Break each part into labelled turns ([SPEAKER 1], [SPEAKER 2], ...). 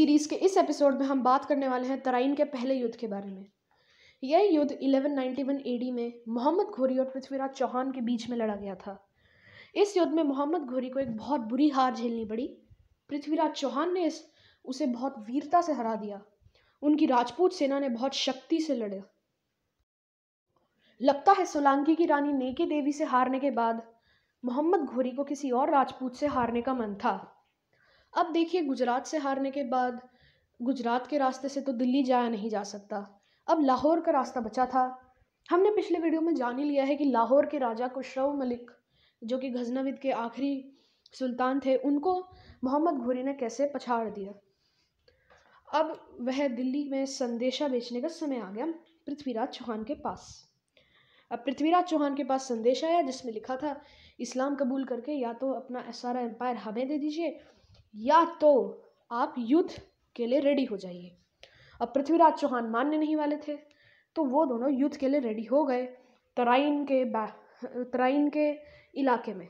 [SPEAKER 1] series के इस episode में हम बात करने वाले हैं तराइन के पहले युद्ध के बारे में यह युद्ध 1191 एडी में मोहम्मद घोरी और पृथ्वीराज चौहान के बीच में लड़ा गया था इस युद्ध में मोहम्मद घोरी को एक बहुत बुरी हार झेलनी पड़ी पृथ्वीराज चौहान ने इस उसे बहुत वीरता से हरा दिया उनकी राजपूत सेना ने बहुत शक्ति से लड़ा लगता है सोलांकी की रानी नेके देवी से हारने के बाद मोहम्मद घोरी को किसी और राजपूत से हारने का मन था अब देखिए गुजरात से हारने के बाद गुजरात के रास्ते से तो दिल्ली जाया नहीं जा सकता अब लाहौर का रास्ता बचा था हमने पिछले वीडियो में जान ही लिया है कि लाहौर के राजा खुशरव मलिक जो कि गजनविद के आखिरी सुल्तान थे उनको मोहम्मद घोरी ने कैसे पछाड़ दिया अब वह दिल्ली में संदेशा बेचने का समय आ गया पृथ्वीराज चौहान के पास अब पृथ्वीराज चौहान के पास संदेश आया जिसमें लिखा था इस्लाम कबूल करके या तो अपना सारा एम्पायर हमें दे दीजिए या तो आप युद्ध के लिए रेडी हो जाइए अब पृथ्वीराज चौहान मानने नहीं वाले थे तो वो दोनों युद्ध के लिए रेडी हो गए तराइन के तराइन के इलाके में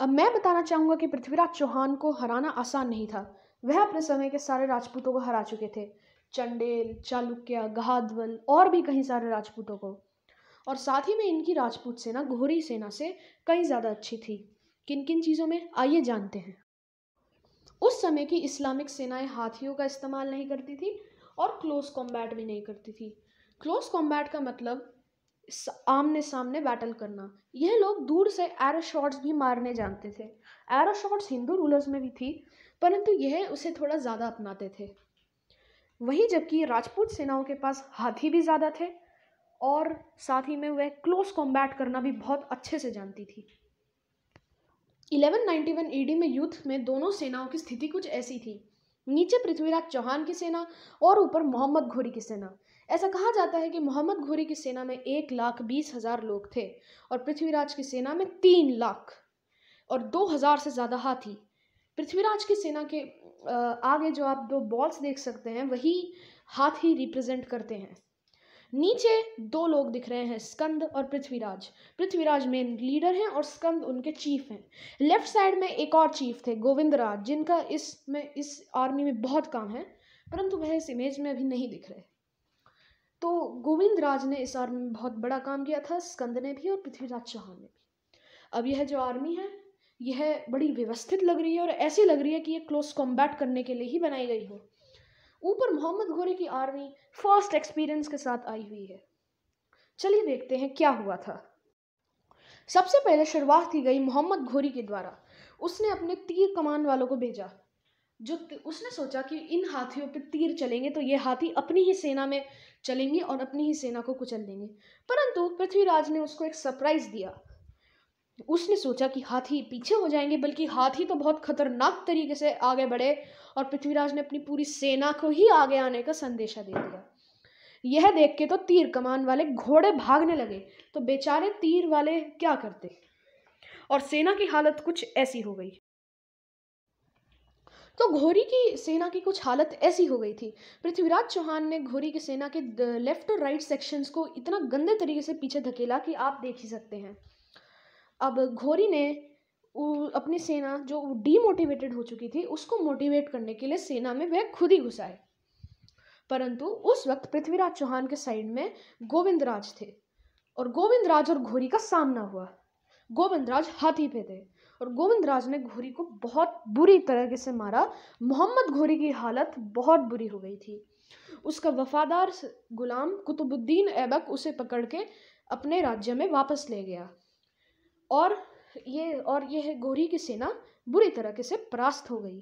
[SPEAKER 1] अब मैं बताना चाहूँगा कि पृथ्वीराज चौहान को हराना आसान नहीं था वह अपने समय के सारे राजपूतों को हरा चुके थे चंडेल चालुक्य गहादवल और भी कई सारे राजपूतों को और साथ ही में इनकी राजपूत सेना घोरी सेना से कहीं ज़्यादा अच्छी थी किन किन चीज़ों में आइए जानते हैं उस समय की इस्लामिक सेनाएं हाथियों का इस्तेमाल नहीं करती थी और क्लोज कॉम्बैट भी नहीं करती थी क्लोज कॉम्बैट का मतलब आमने सामने बैटल करना यह लोग दूर से एरो शॉट्स भी मारने जानते थे एरो शॉट्स हिंदू रूलर्स में भी थी परंतु यह उसे थोड़ा ज़्यादा अपनाते थे वहीं जबकि राजपूत सेनाओं के पास हाथी भी ज़्यादा थे और साथ ही में वह क्लोज कॉम्बैट करना भी बहुत अच्छे से जानती थी 1191 एडी में युद्ध में दोनों सेनाओं की स्थिति कुछ ऐसी थी नीचे पृथ्वीराज चौहान की सेना और ऊपर मोहम्मद घोरी की सेना ऐसा कहा जाता है कि मोहम्मद घोरी की सेना में एक लाख बीस हजार लोग थे और पृथ्वीराज की सेना में तीन लाख और दो हजार से ज़्यादा हाथी पृथ्वीराज की सेना के आगे जो आप दो बॉल्स देख सकते हैं वही हाथी रिप्रेजेंट करते हैं नीचे दो लोग दिख रहे हैं स्कंद और पृथ्वीराज पृथ्वीराज मेन लीडर हैं और स्कंद उनके चीफ हैं लेफ्ट साइड में एक और चीफ थे गोविंद राज जिनका इस में इस आर्मी में बहुत काम है परंतु वह इस इमेज में अभी नहीं दिख रहे तो गोविंद राज ने इस आर्मी में बहुत बड़ा काम किया था स्कंद ने भी और पृथ्वीराज चौहान ने भी अब यह जो आर्मी है यह बड़ी व्यवस्थित लग रही है और ऐसी लग रही है कि ये क्लोज कॉम्बैट करने के लिए ही बनाई गई हो ऊपर मोहम्मद घोरे की आर्मी फर्स्ट एक्सपीरियंस के साथ आई हुई है चलिए देखते हैं क्या हुआ था सबसे पहले शुरुआत की गई मोहम्मद घोरी के द्वारा उसने अपने तीर कमान वालों को भेजा जो उसने सोचा कि इन हाथियों पर तीर चलेंगे तो ये हाथी अपनी ही सेना में चलेंगे और अपनी ही सेना को कुचल देंगे परंतु पृथ्वीराज ने उसको एक सरप्राइज दिया उसने सोचा कि हाथी पीछे हो जाएंगे बल्कि हाथी तो बहुत खतरनाक तरीके से आगे बढ़े और पृथ्वीराज ने अपनी पूरी सेना को ही आगे आने का संदेशा दे दिया यह देख के तो तीर कमान वाले घोड़े भागने लगे तो बेचारे तीर वाले क्या करते और सेना की हालत कुछ ऐसी हो गई तो घोरी की सेना की कुछ हालत ऐसी हो गई थी पृथ्वीराज चौहान ने घोरी की सेना के लेफ्ट और राइट सेक्शंस को इतना गंदे तरीके से पीछे धकेला कि आप देख ही सकते हैं अब घोरी ने अपनी सेना जो डीमोटिवेटेड हो चुकी थी उसको मोटिवेट करने के लिए सेना में वह खुद ही घुसाए परंतु उस वक्त पृथ्वीराज चौहान के साइड में गोविंदराज थे और गोविंदराज और घोरी का सामना हुआ गोविंदराज हाथी पे थे और गोविंदराज ने घोरी को बहुत बुरी तरीके से मारा मोहम्मद घोरी की हालत बहुत बुरी हो गई थी उसका वफादार गुलाम कुतुबुद्दीन ऐबक उसे पकड़ के अपने राज्य में वापस ले गया और ये और यह गोरी की सेना बुरी तरह से परास्त हो गई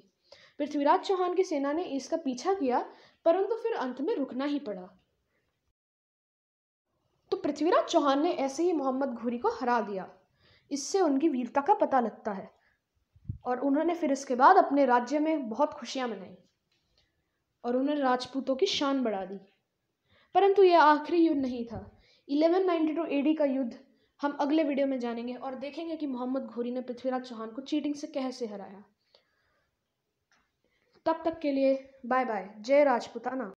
[SPEAKER 1] पृथ्वीराज चौहान की सेना ने इसका पीछा किया परंतु फिर अंत में रुकना ही पड़ा तो पृथ्वीराज चौहान ने ऐसे ही मोहम्मद घोरी को हरा दिया इससे उनकी वीरता का पता लगता है और उन्होंने फिर इसके बाद अपने राज्य में बहुत खुशियाँ मनाई और उन्होंने राजपूतों की शान बढ़ा दी परंतु यह आखिरी युद्ध नहीं था 1192 एडी का युद्ध हम अगले वीडियो में जानेंगे और देखेंगे कि मोहम्मद घोरी ने पृथ्वीराज चौहान को चीटिंग से कैसे हराया तब तक के लिए बाय बाय जय राजपुताना